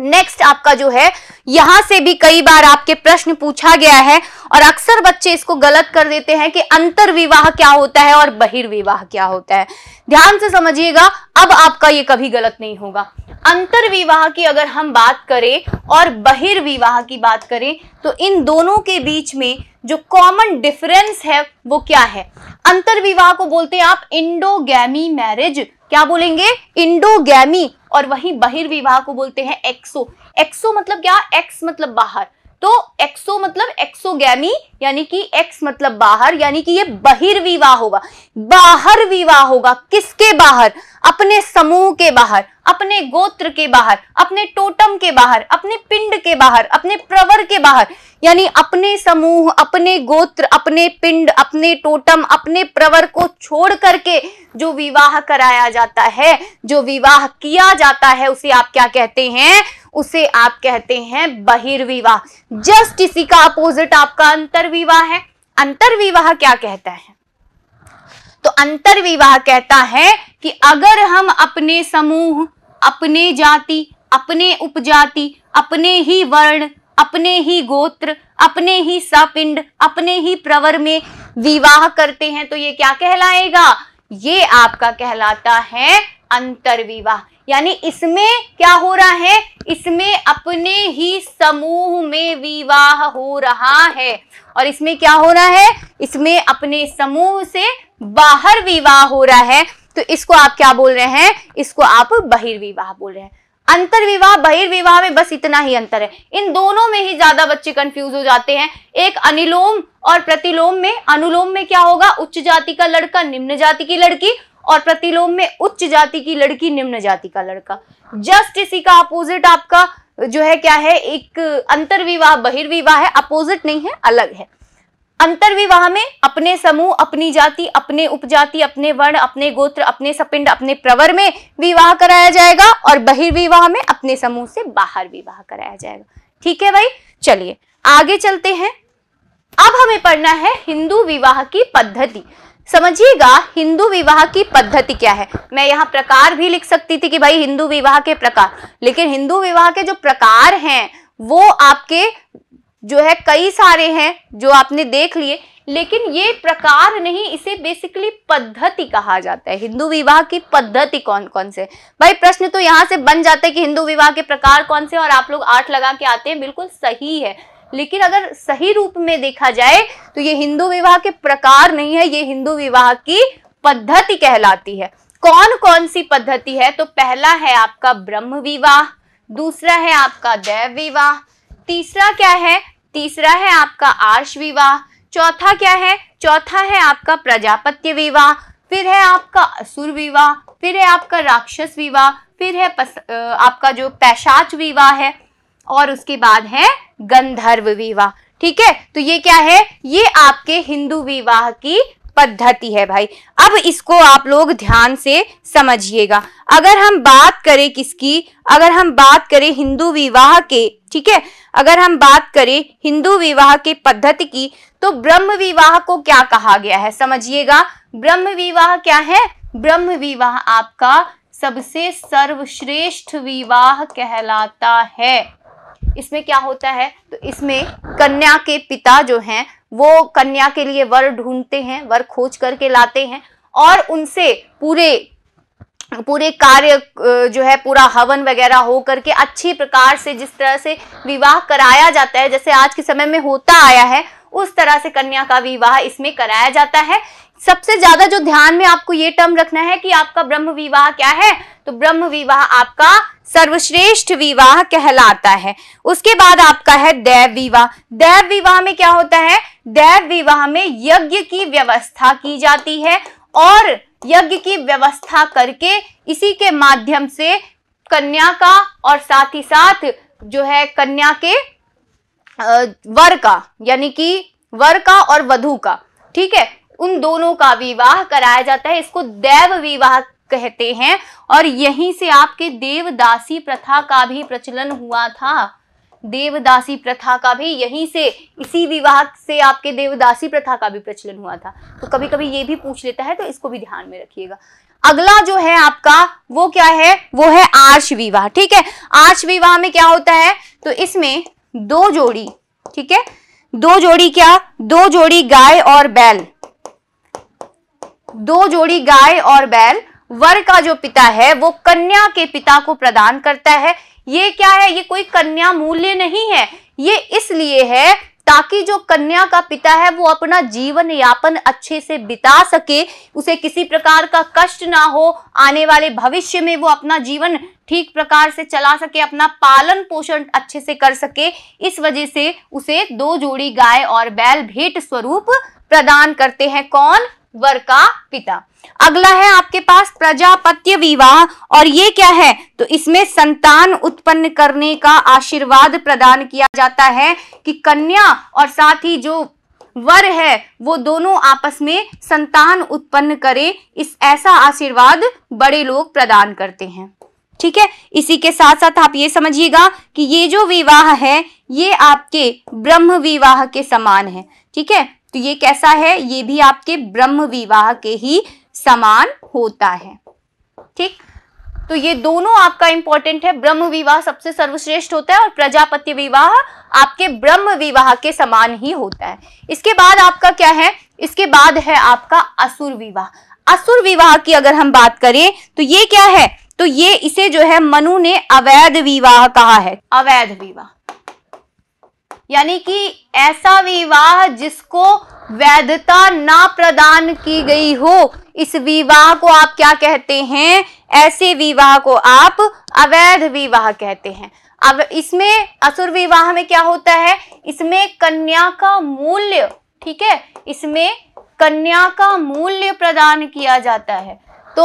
नेक्स्ट आपका जो है यहां से भी कई बार आपके प्रश्न पूछा गया है और अक्सर बच्चे इसको गलत कर देते हैं कि अंतर विवाह क्या होता है और बहिर्विवाह क्या होता है ध्यान से समझिएगा अब आपका ये कभी गलत नहीं होगा अंतर विवाह की अगर हम बात करें और बहिर्विवाह की बात करें तो इन दोनों के बीच में जो कॉमन डिफरेंस है वो क्या है अंतर विवाह को बोलते हैं आप इंडोगैमी मैरिज क्या बोलेंगे इंडोगैमी और वहीं बहिर्विवाह को बोलते हैं एक्सो एक्सो मतलब क्या एक्स मतलब बाहर तो एक्सो मतलब एक्सोगैमी यानी कि एक्स मतलब बाहर यानी कि ये बहिर्विवाह होगा बाहर विवाह होगा किसके बाहर अपने समूह के बाहर अपने गोत्र के बाहर अपने टोटम के बाहर अपने पिंड के बाहर अपने प्रवर के बाहर यानी अपने समूह अपने गोत्र अपने पिंड अपने टोटम अपने प्रवर को छोड़ करके जो विवाह कराया जाता है जो विवाह किया जाता है उसे आप क्या कहते हैं उसे आप कहते हैं बहिर्विवाह जस्ट इसी का अपोजिट आपका अंतर्विवाह है अंतर्विवाह क्या कहता है तो अंतर्विवाह कहता है कि अगर हम अपने समूह अपने जाति अपने उपजाति अपने ही वर्ण अपने ही गोत्र अपने ही सपिंड अपने ही प्रवर में विवाह करते हैं तो ये क्या कहलाएगा ये आपका कहलाता है अंतरविवाह यानी इसमें क्या हो रहा है इसमें अपने ही समूह में विवाह हो रहा है और इसमें क्या हो रहा है इसमें अपने समूह से बाहर विवाह हो रहा है तो इसको आप क्या बोल रहे हैं इसको आप बहिर्विवाह बोल रहे हैं अंतर्विवाह बहिर्विवाह में बस इतना ही अंतर है इन दोनों में ही ज्यादा बच्चे कंफ्यूज हो जाते हैं एक अनिलोम और प्रतिलोम में अनुलोम में क्या होगा उच्च जाति का लड़का निम्न जाति की लड़की और प्रतिलोम में उच्च जाति की लड़की निम्न जाति का लड़का जस्ट इसी का अपोजिट आपका जो है क्या है एक अंतर्विवाह बहिर्विवाह है अपोजिट नहीं है अलग है अंतर्विवाह में अपने समूह अपनी जाति अपने उपजाति अपने वर्ण अपने गोत्र अपने सपिंड अपने प्रवर में विवाह कराया जाएगा और बहिर्विवाह में अपने समूह से बाहर विवाह कराया जाएगा ठीक है भाई चलिए आगे चलते हैं अब हमें पढ़ना है हिंदू विवाह की पद्धति समझिएगा हिंदू विवाह की पद्धति क्या है मैं यहाँ प्रकार भी लिख सकती थी कि भाई हिंदू विवाह के प्रकार लेकिन हिंदू विवाह के जो प्रकार हैं वो आपके जो है कई सारे हैं जो आपने देख लिए लेकिन ये प्रकार नहीं इसे बेसिकली पद्धति कहा जाता है हिंदू विवाह की पद्धति कौन कौन से भाई प्रश्न तो यहाँ से बन जाता है कि हिंदू विवाह के प्रकार कौन से और आप लोग आठ लगा के आते हैं बिल्कुल सही है लेकिन अगर सही रूप में देखा जाए तो ये हिंदू विवाह के प्रकार नहीं है ये हिंदू विवाह की पद्धति कहलाती है कौन कौन सी पद्धति है तो पहला है आपका ब्रह्म विवाह दूसरा है आपका दैव विवाह तीसरा क्या है तीसरा है आपका आर्श विवाह चौथा क्या है चौथा है आपका प्रजापत्य विवाह फिर है आपका असुर विवाह फिर है आपका राक्षस विवाह फिर है पस, आपका जो पैशाच विवाह है और उसके बाद है गंधर्व विवाह ठीक है तो ये क्या है ये आपके हिंदू विवाह की पद्धति है भाई अब इसको आप लोग ध्यान से समझिएगा अगर हम बात करें किसकी अगर हम बात करें हिंदू विवाह के ठीक है अगर हम बात करें हिंदू विवाह के पद्धति की तो ब्रह्म विवाह को क्या कहा गया है समझिएगा ब्रह्म विवाह क्या है ब्रह्म विवाह आपका सबसे सर्वश्रेष्ठ विवाह कहलाता है इसमें क्या होता है तो इसमें कन्या के पिता जो हैं वो कन्या के लिए वर ढूंढते हैं वर खोज करके लाते हैं और उनसे पूरे पूरे कार्य जो है पूरा हवन वगैरह हो करके अच्छी प्रकार से जिस तरह से विवाह कराया जाता है जैसे आज के समय में होता आया है उस तरह से कन्या का विवाह इसमें कराया जाता है सबसे ज्यादा जो ध्यान में आपको ये टर्म रखना है कि आपका ब्रह्म विवाह क्या है तो ब्रह्म विवाह आपका सर्वश्रेष्ठ विवाह कहलाता है उसके बाद आपका है दैव विवाह दैव विवाह में क्या होता है दैव विवाह में यज्ञ की व्यवस्था की जाती है और यज्ञ की व्यवस्था करके इसी के माध्यम से कन्या का और साथ ही साथ जो है कन्या के वर का यानी कि वर का और वधु का ठीक है उन दोनों का विवाह कराया जाता है इसको देव विवाह कहते हैं और यहीं से आपके देवदासी प्रथा का भी प्रचलन हुआ था देवदासी प्रथा का भी यहीं से इसी विवाह से आपके देवदासी प्रथा का भी प्रचलन हुआ था तो कभी कभी ये भी पूछ लेता है तो इसको भी ध्यान में रखिएगा अगला जो है आपका वो क्या है वो है आर्ष विवाह ठीक है आर्ष विवाह में क्या होता है तो इसमें दो जोड़ी ठीक है दो जोड़ी क्या दो जोड़ी गाय और बैल दो जोड़ी गाय और बैल वर का जो पिता है वो कन्या के पिता को प्रदान करता है ये क्या है ये कोई कन्या मूल्य नहीं है ये इसलिए है ताकि जो कन्या का पिता है वो अपना जीवन यापन अच्छे से बिता सके उसे किसी प्रकार का कष्ट ना हो आने वाले भविष्य में वो अपना जीवन ठीक प्रकार से चला सके अपना पालन पोषण अच्छे से कर सके इस वजह से उसे दो जोड़ी गाय और बैल भेंट स्वरूप प्रदान करते हैं कौन वर का पिता अगला है आपके पास प्रजापत्य विवाह और ये क्या है तो इसमें संतान उत्पन्न करने का आशीर्वाद प्रदान किया जाता है कि कन्या और साथ ही जो वर है वो दोनों आपस में संतान उत्पन्न करें इस ऐसा आशीर्वाद बड़े लोग प्रदान करते हैं ठीक है इसी के साथ साथ आप ये समझिएगा कि ये जो विवाह है ये आपके ब्रह्म विवाह के समान है ठीक है तो ये कैसा है ये भी आपके ब्रह्म विवाह के ही समान होता है ठीक तो ये दोनों आपका इंपॉर्टेंट है ब्रह्म विवाह सबसे सर्वश्रेष्ठ होता है और प्रजापति विवाह आपके ब्रह्म विवाह के समान ही होता है इसके बाद आपका क्या है इसके बाद है आपका असुर विवाह असुर विवाह की अगर हम बात करें तो ये क्या है तो ये इसे जो है मनु ने अवैध विवाह कहा है अवैध विवाह यानी कि ऐसा विवाह जिसको वैधता ना प्रदान की गई हो इस विवाह को आप क्या कहते हैं ऐसे विवाह को आप अवैध विवाह कहते हैं अब इसमें असुर विवाह में क्या होता है इसमें कन्या का मूल्य ठीक है इसमें कन्या का मूल्य प्रदान किया जाता है तो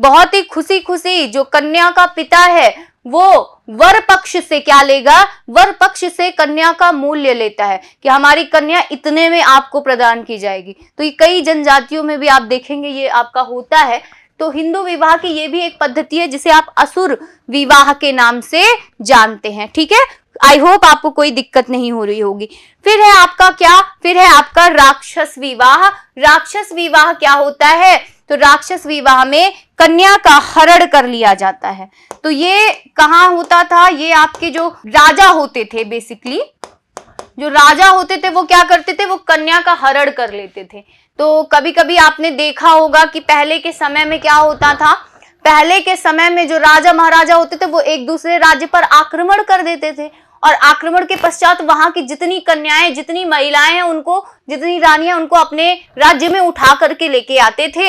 बहुत ही खुशी खुशी जो कन्या का पिता है वो वर पक्ष से क्या लेगा वर पक्ष से कन्या का मूल्य लेता है कि हमारी कन्या इतने में आपको प्रदान की जाएगी तो ये कई जनजातियों में भी आप देखेंगे ये आपका होता है तो हिंदू विवाह की ये भी एक पद्धति है जिसे आप असुर विवाह के नाम से जानते हैं ठीक है आई होप आपको कोई दिक्कत नहीं हो रही होगी फिर है आपका क्या फिर है आपका राक्षस विवाह राक्षस विवाह क्या होता है तो राक्षस विवाह में कन्या का हरण कर लिया जाता है तो ये कहा होता था ये आपके जो राजा होते थे बेसिकली जो राजा होते थे वो क्या करते थे वो कन्या का हरण कर लेते थे तो कभी कभी आपने देखा होगा कि पहले के समय में क्या होता था पहले के समय में जो राजा महाराजा होते थे वो एक दूसरे राज्य पर आक्रमण कर देते थे और आक्रमण के पश्चात वहां की जितनी कन्याएं जितनी महिलाएं हैं उनको जितनी रानियां उनको अपने राज्य में उठा करके लेके आते थे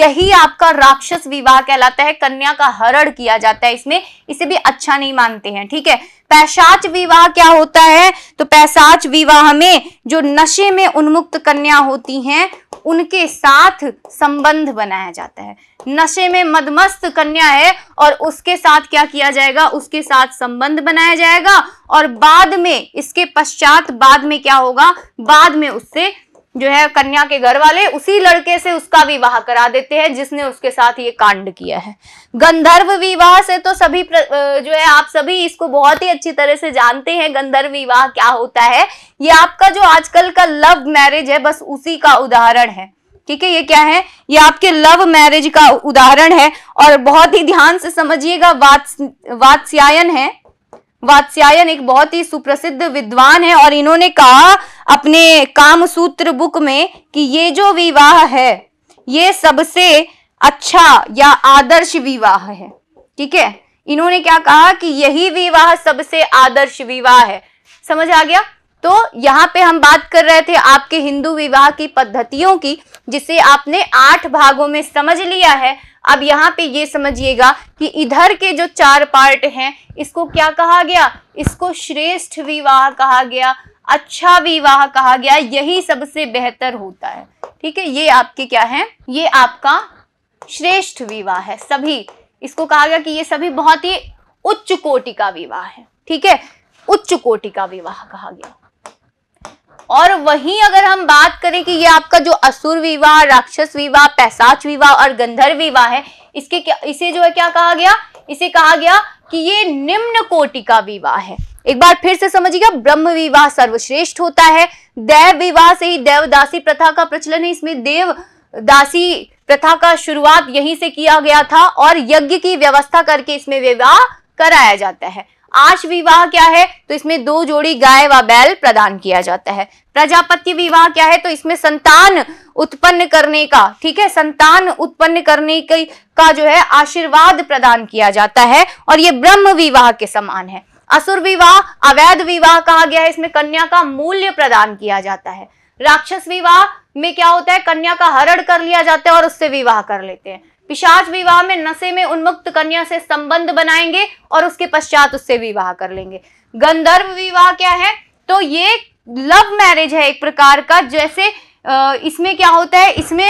यही आपका राक्षस विवाह कहलाता है कन्या का हरण किया जाता है इसमें इसे भी अच्छा नहीं मानते हैं ठीक है पैशाच विवाह क्या होता है तो पैशाच विवाह में जो नशे में उन्मुक्त कन्या होती हैं उनके साथ संबंध बनाया जाता है नशे में मदमस्त कन्या है और उसके साथ क्या किया जाएगा उसके साथ संबंध बनाया जाएगा और बाद में इसके पश्चात बाद में क्या होगा बाद में उससे जो है कन्या के घर वाले उसी लड़के से उसका विवाह करा देते हैं जिसने उसके साथ ये कांड किया है गंधर्व विवाह से तो सभी जो है आप सभी इसको बहुत ही अच्छी तरह से जानते हैं गंधर्व विवाह क्या होता है ये आपका जो आजकल का लव मैरिज है बस उसी का उदाहरण है ठीक है ये क्या है ये आपके लव मैरिज का उदाहरण है और बहुत ही ध्यान से समझिएगा वात्स वात्स्यायन है वात्स्यायन एक बहुत ही सुप्रसिद्ध विद्वान है और इन्होंने कहा अपने काम सूत्र बुक में कि ये जो विवाह है ये सबसे अच्छा या आदर्श विवाह है ठीक है इन्होंने क्या कहा कि यही विवाह सबसे आदर्श विवाह है समझ आ गया तो यहाँ पे हम बात कर रहे थे आपके हिंदू विवाह की पद्धतियों की जिसे आपने आठ भागों में समझ लिया है अब यहाँ पे ये समझिएगा कि इधर के जो चार पार्ट हैं इसको क्या कहा गया इसको श्रेष्ठ विवाह कहा गया अच्छा विवाह कहा गया यही सबसे बेहतर होता है ठीक है ये आपके क्या है ये आपका श्रेष्ठ विवाह है सभी इसको कहा गया कि ये सभी बहुत ही उच्च कोटि का विवाह है ठीक है उच्च कोटि का विवाह कहा गया और वहीं अगर हम बात करें कि ये आपका जो असुर विवाह राक्षस विवाह पैसाच विवाह और गंधर्व विवाह है इसके क्या इसे जो है क्या कहा गया इसे कहा गया कि ये निम्न कोटि का विवाह है एक बार फिर से समझिएगा ब्रह्म विवाह सर्वश्रेष्ठ होता है देव विवाह से ही देवदासी प्रथा का प्रचलन है इसमें देव दासी प्रथा का शुरुआत यहीं से किया गया था और यज्ञ की व्यवस्था करके इसमें विवाह कराया जाता है आश विवाह क्या है तो इसमें दो जोड़ी गाय व बैल प्रदान किया जाता है प्रजापति विवाह क्या है तो इसमें संतान उत्पन्न करने का ठीक है संतान उत्पन्न करने का जो है आशीर्वाद प्रदान किया जाता है और ये ब्रह्म विवाह के समान है असुर विवाह अवैध विवाह कहा गया है इसमें कन्या का मूल्य प्रदान किया जाता है राक्षस विवाह में क्या होता है कन्या का हरण कर लिया जाता है और उससे विवाह कर लेते हैं पिशाच विवाह में नशे में उन्मुक्त कन्या से संबंध बनाएंगे और उसके पश्चात उससे विवाह कर लेंगे गंधर्व विवाह क्या है तो ये लव मैरिज है एक प्रकार का जैसे इसमें क्या होता है इसमें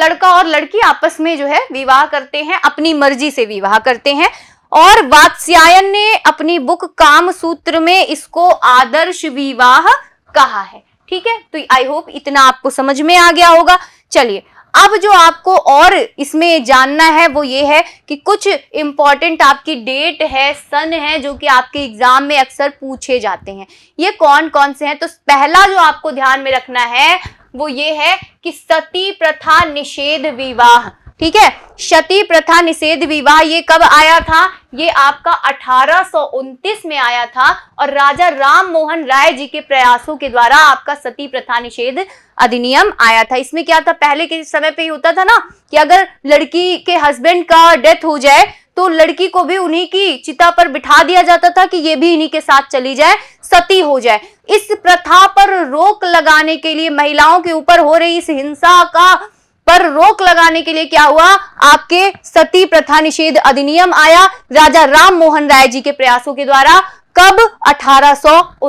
लड़का और लड़की आपस में जो है विवाह करते हैं अपनी मर्जी से विवाह करते हैं और वात्स्यायन ने अपनी बुक काम सूत्र में इसको आदर्श विवाह कहा है ठीक है तो आई होप इतना आपको समझ में आ गया होगा चलिए अब जो आपको और इसमें जानना है वो ये है कि कुछ इंपॉर्टेंट आपकी डेट है सन है जो कि आपके एग्जाम में अक्सर पूछे जाते हैं ये कौन कौन से हैं तो पहला जो आपको ध्यान में रखना है वो ये है कि सती प्रथा निषेध विवाह ठीक है सती प्रथा निषेध विवाह ये कब आया था ये आपका अठारह में आया था और राजा राम मोहन राय जी के प्रयासों के द्वारा आपका सती प्रथा निषेध अधिनियम आया था इसमें क्या था पहले के समय पे ही होता था ना कि अगर लड़की के हस्बैंड का डेथ हो जाए तो लड़की को भी उन्हीं की चिता पर बिठा दिया जाता था कि ये भी इन्हीं के साथ चली जाए सती हो जाए इस प्रथा पर रोक लगाने के लिए महिलाओं के ऊपर हो रही इस हिंसा का पर रोक लगाने के लिए क्या हुआ आपके सती प्रथा निषेध अधिनियम आया राजा राम मोहन राय जी के प्रयासों के द्वारा कब अठारह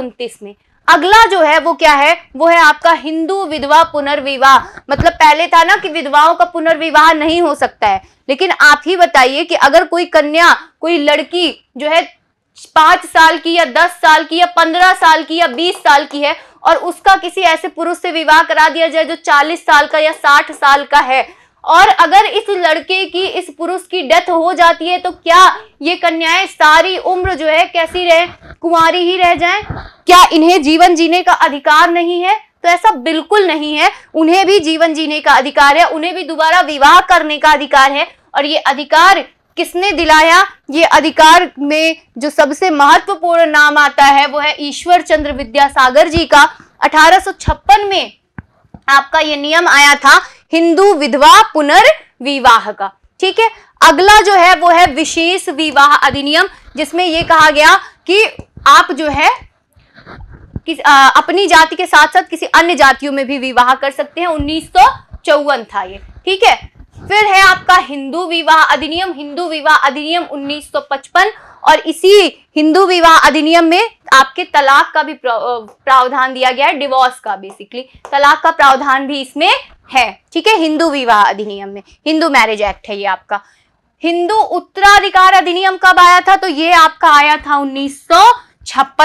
में अगला जो है वो क्या है वो है आपका हिंदू विधवा पुनर्विवाह मतलब पहले था ना कि विधवाओं का पुनर्विवाह नहीं हो सकता है लेकिन आप ही बताइए कि अगर कोई कन्या कोई लड़की जो है पांच साल की या दस साल की या पंद्रह साल की या बीस साल की है और उसका किसी ऐसे पुरुष से विवाह करा दिया जाए जो चालीस साल का या साठ साल का है और अगर इस लड़के की इस पुरुष की डेथ हो जाती है तो क्या ये कन्याएं सारी उम्र जो है कैसी रहे कुमारी ही रह जाएं क्या इन्हें जीवन जीने का अधिकार नहीं है तो ऐसा बिल्कुल नहीं है उन्हें भी जीवन जीने का अधिकार है उन्हें भी दोबारा विवाह करने का अधिकार है और ये अधिकार किसने दिलाया ये अधिकार में जो सबसे महत्वपूर्ण नाम आता है वो है ईश्वर चंद्र विद्यासागर जी का 1856 में आपका ये नियम आया था हिंदू विधवा पुनर्विवाह का ठीक है अगला जो है वो है विशेष विवाह अधिनियम जिसमें यह कहा गया कि आप जो है किस आ, अपनी जाति के साथ साथ किसी अन्य जातियों में भी विवाह कर सकते हैं उन्नीस था ये ठीक है फिर है आपका हिंदू विवाह अधिनियम हिंदू विवाह अधिनियम 1955 और इसी हिंदू विवाह अधिनियम में आपके तलाक का भी प्रावधान दिया गया है डिवोर्स का बेसिकली तलाक का प्रावधान भी इसमें है ठीक है हिंदू विवाह अधिनियम में हिंदू मैरिज एक्ट है ये आपका हिंदू उत्तराधिकार अधिनियम कब आया था तो ये आपका आया था उन्नीस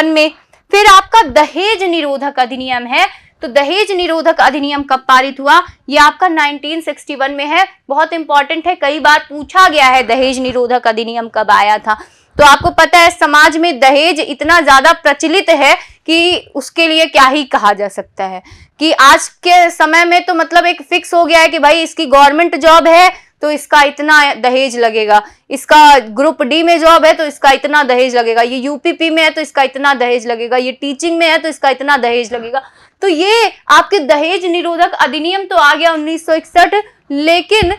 में फिर आपका दहेज निरोधक अधिनियम है तो दहेज निरोधक अधिनियम कब पारित हुआ ये आपका 1961 में है बहुत इंपॉर्टेंट है कई बार पूछा गया है दहेज निरोधक अधिनियम कब आया था तो आपको पता है समाज में दहेज इतना ज्यादा प्रचलित है कि उसके लिए क्या ही कहा जा सकता है कि आज के समय में तो मतलब एक फिक्स हो गया है कि भाई इसकी गवर्नमेंट जॉब है तो इसका इतना दहेज लगेगा इसका ग्रुप डी में जॉब है तो इसका इतना दहेज लगेगा ये यूपीपी में है तो इसका इतना दहेज लगेगा ये टीचिंग में है तो इसका इतना दहेज लगेगा तो ये आपके दहेज निरोधक अधिनियम तो आ गया उन्नीस लेकिन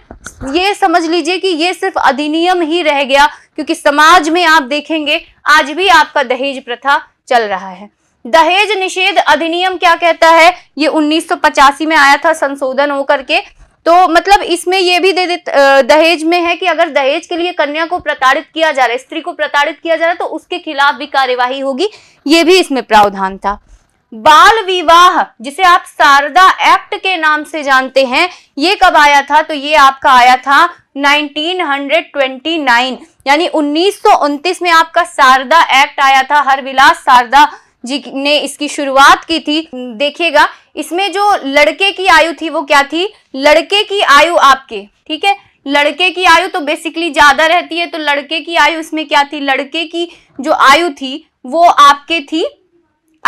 ये समझ लीजिए कि ये सिर्फ अधिनियम ही रह गया क्योंकि समाज में आप देखेंगे आज भी आपका दहेज प्रथा चल रहा है दहेज निषेध अधिनियम क्या कहता है ये उन्नीस में आया था संशोधन होकर के तो मतलब इसमें यह भी दे दे दहेज में है कि अगर दहेज के लिए कन्या को प्रताड़ित किया जा रहा है स्त्री को प्रताड़ित किया जा रहा है तो उसके खिलाफ भी कार्यवाही होगी ये भी इसमें प्रावधान था बाल विवाह जिसे आप शारदा एक्ट के नाम से जानते हैं ये कब आया था तो ये आपका आया था 1929 यानी उन्नीस में आपका शारदा एक्ट आया था हर विलास शारदा जी ने इसकी शुरुआत की थी देखिएगा इसमें जो लड़के की आयु थी वो क्या थी लड़के की आयु आपके ठीक है लड़के की आयु तो बेसिकली ज़्यादा रहती है तो लड़के की आयु इसमें क्या थी लड़के की जो आयु थी वो आपके थी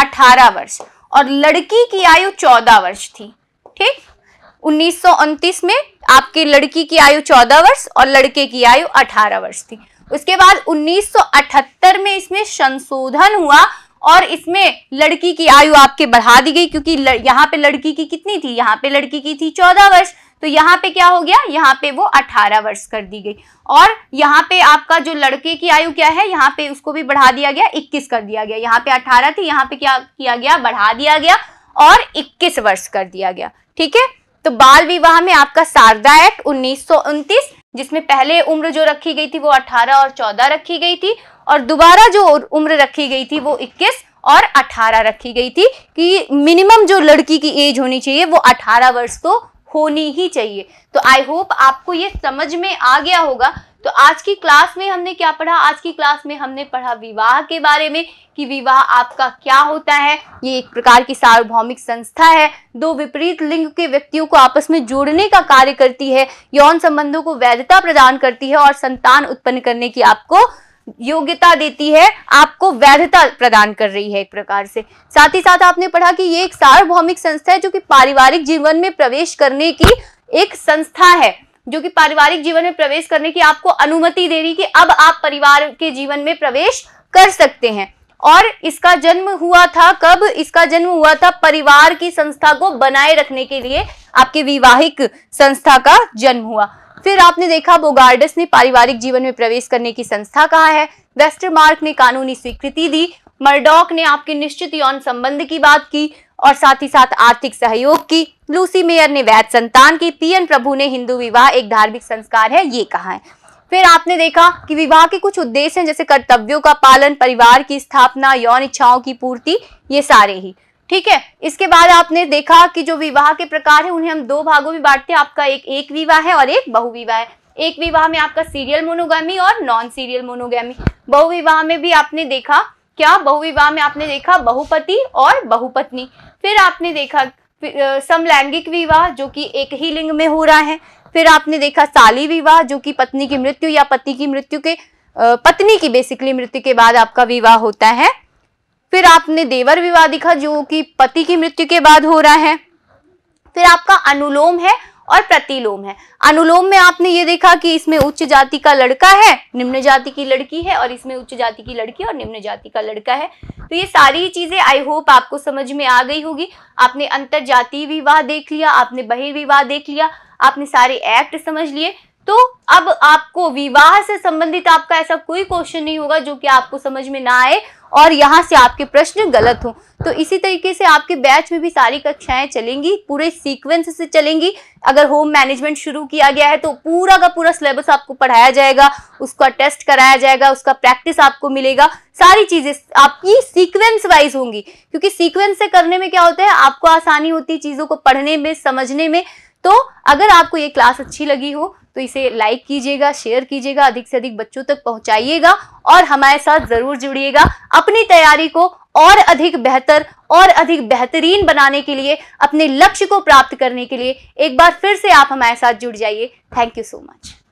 अठारह वर्ष और लड़की की आयु चौदह वर्ष थी ठीक उन्नीस में आपकी लड़की की आयु चौदह वर्ष और लड़के की आयु अठारह वर्ष थी उसके बाद 1978 में इसमें संशोधन हुआ और इसमें लड़की की आयु आपके बढ़ा दी गई क्योंकि यहाँ पे लड़की की कितनी थी यहाँ पे लड़की की थी चौदह वर्ष तो यहाँ पे क्या हो गया यहाँ पे वो अठारह वर्ष कर दी गई और यहाँ पे आपका जो लड़के की आयु क्या है यहाँ पे उसको भी बढ़ा दिया गया इक्कीस कर दिया गया यहाँ पे अठारह थी यहाँ पे क्या किया गया बढ़ा दिया गया और इक्कीस वर्ष कर दिया गया ठीक है तो बाल विवाह में आपका शारदा एक्ट उन्नीस जिसमें पहले उम्र जो रखी गई थी वो अठारह और चौदह रखी गई थी और दोबारा जो उम्र रखी गई थी वो 21 और 18 रखी गई थी कि मिनिमम जो लड़की की एज होनी चाहिए वो 18 वर्ष तो होनी ही चाहिए तो आई होप आपको ये समझ में आ गया होगा तो आज की क्लास में हमने क्या पढ़ा आज की क्लास में हमने पढ़ा विवाह के बारे में कि विवाह आपका क्या होता है ये एक प्रकार की सार्वभौमिक संस्था है दो विपरीत लिंग के व्यक्तियों को आपस में जोड़ने का कार्य करती है यौन संबंधों को वैधता प्रदान करती है और संतान उत्पन्न करने की आपको योग्यता देती है आपको वैधता प्रदान कर रही है एक प्रकार से साथ ही साथ आपने पढ़ा कि ये एक सार्वभौमिक संस्था है जो कि पारिवारिक जीवन में प्रवेश करने की एक संस्था है जो कि पारिवारिक जीवन में प्रवेश करने की आपको अनुमति दे रही कि अब आप परिवार के जीवन में प्रवेश कर सकते हैं और इसका जन्म हुआ था कब इसका जन्म हुआ था परिवार की संस्था को बनाए रखने के लिए आपके विवाहिक संस्था का जन्म हुआ फिर आपने देखा बोगार्डस ने पारिवारिक जीवन में प्रवेश करने की संस्था कहा है वेस्टरमार्क ने कानूनी स्वीकृति दी मर्डॉक ने आपके निश्चित यौन संबंध की बात की और साथ ही साथ आर्थिक सहयोग की लूसी मेयर ने वैध संतान की पीएन प्रभु ने हिंदू विवाह एक धार्मिक संस्कार है ये कहा है फिर आपने देखा कि विवाह के कुछ उद्देश्य हैं जैसे कर्तव्यों का पालन परिवार की स्थापना यौन इच्छाओं की पूर्ति ये सारे ही ठीक है इसके बाद आपने देखा कि जो विवाह के प्रकार है उन्हें हम दो भागों में बांटते हैं आपका एक एक विवाह है और एक बहुविवाह है एक विवाह में आपका सीरियल मोनोगामी और नॉन सीरियल मोनोगामी बहुविवाह में भी आपने देखा क्या बहुविवाह में आपने देखा बहुपति और बहुपत्नी फिर आपने देखा समलैंगिक विवाह जो कि एक ही लिंग में हो रहा है फिर आपने देखा साली विवाह जो कि पत्नी की मृत्यु या पति की मृत्यु के पत्नी की बेसिकली मृत्यु के बाद आपका विवाह होता है फिर आपने देवर विवाह दिखा जो कि पति की मृत्यु के बाद हो रहा है फिर आपका अनुलोम है और प्रतिलोम है अनुलोम में आपने ये देखा कि इसमें उच्च जाति का लड़का है निम्न जाति की लड़की है और इसमें उच्च जाति की लड़की और निम्न जाति का लड़का है तो ये सारी चीजें आई होप आपको समझ में आ गई होगी आपने अंतर जातीय विवाह देख लिया आपने बहिर्विवाह देख लिया आपने सारे एक्ट समझ लिए तो अब आपको विवाह से संबंधित आपका ऐसा कोई क्वेश्चन नहीं होगा जो कि आपको समझ में ना आए और यहाँ से आपके प्रश्न गलत हो तो इसी तरीके से आपके बैच में भी सारी कक्षाएं चलेंगी पूरे सीक्वेंस से चलेंगी अगर होम मैनेजमेंट शुरू किया गया है तो पूरा का पूरा सिलेबस आपको पढ़ाया जाएगा उसका टेस्ट कराया जाएगा उसका प्रैक्टिस आपको मिलेगा सारी चीजें आपकी सीक्वेंस वाइज होंगी क्योंकि सीक्वेंस से करने में क्या होता है आपको आसानी होती है चीजों को पढ़ने में समझने में तो अगर आपको ये क्लास अच्छी लगी हो तो इसे लाइक कीजिएगा शेयर कीजिएगा अधिक से अधिक बच्चों तक पहुंचाइएगा और हमारे साथ ज़रूर जुड़िएगा अपनी तैयारी को और अधिक बेहतर और अधिक बेहतरीन बनाने के लिए अपने लक्ष्य को प्राप्त करने के लिए एक बार फिर से आप हमारे साथ जुड़ जाइए थैंक यू सो मच